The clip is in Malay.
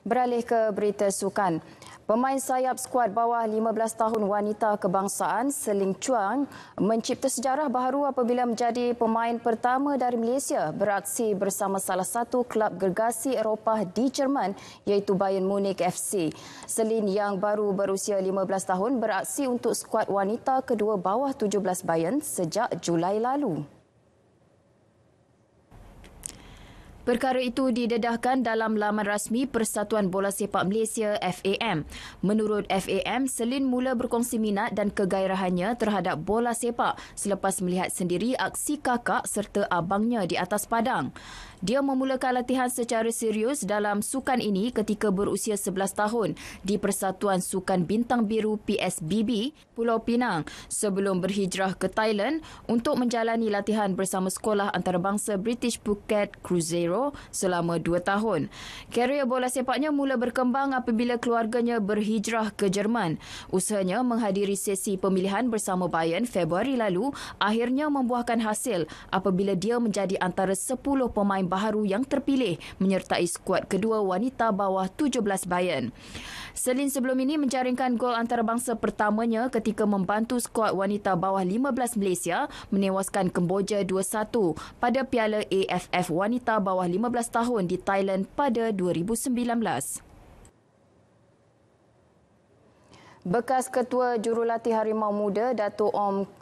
Beralih ke berita sukan. Pemain sayap skuad bawah 15 tahun wanita kebangsaan Seling Chuang mencipta sejarah baru apabila menjadi pemain pertama dari Malaysia beraksi bersama salah satu kelab gergasi Eropah di Jerman iaitu Bayern Munich FC. Seling yang baru berusia 15 tahun beraksi untuk skuad wanita kedua bawah 17 Bayern sejak Julai lalu. Perkara itu didedahkan dalam laman rasmi Persatuan Bola Sepak Malaysia FAM. Menurut FAM, Selin mula berkongsi minat dan kegairahannya terhadap bola sepak selepas melihat sendiri aksi kakak serta abangnya di atas padang. Dia memulakan latihan secara serius dalam sukan ini ketika berusia 11 tahun di Persatuan Sukan Bintang Biru PSBB, Pulau Pinang sebelum berhijrah ke Thailand untuk menjalani latihan bersama sekolah antarabangsa British Phuket Cruiser. 2.0 selama dua tahun. Karier bola sepaknya mula berkembang apabila keluarganya berhijrah ke Jerman. Usahanya menghadiri sesi pemilihan bersama Bayern Februari lalu akhirnya membuahkan hasil apabila dia menjadi antara 10 pemain baharu yang terpilih menyertai skuad kedua wanita bawah 17 Bayern. Selin sebelum ini menjaringkan gol antarabangsa pertamanya ketika membantu skuad wanita bawah 15 Malaysia menewaskan Kemboja 2-1 pada Piala AFF Wanita Bawah 15 Tahun di Thailand pada 2019. Bekas Ketua Jurulatih Harimau Muda, Dato' Om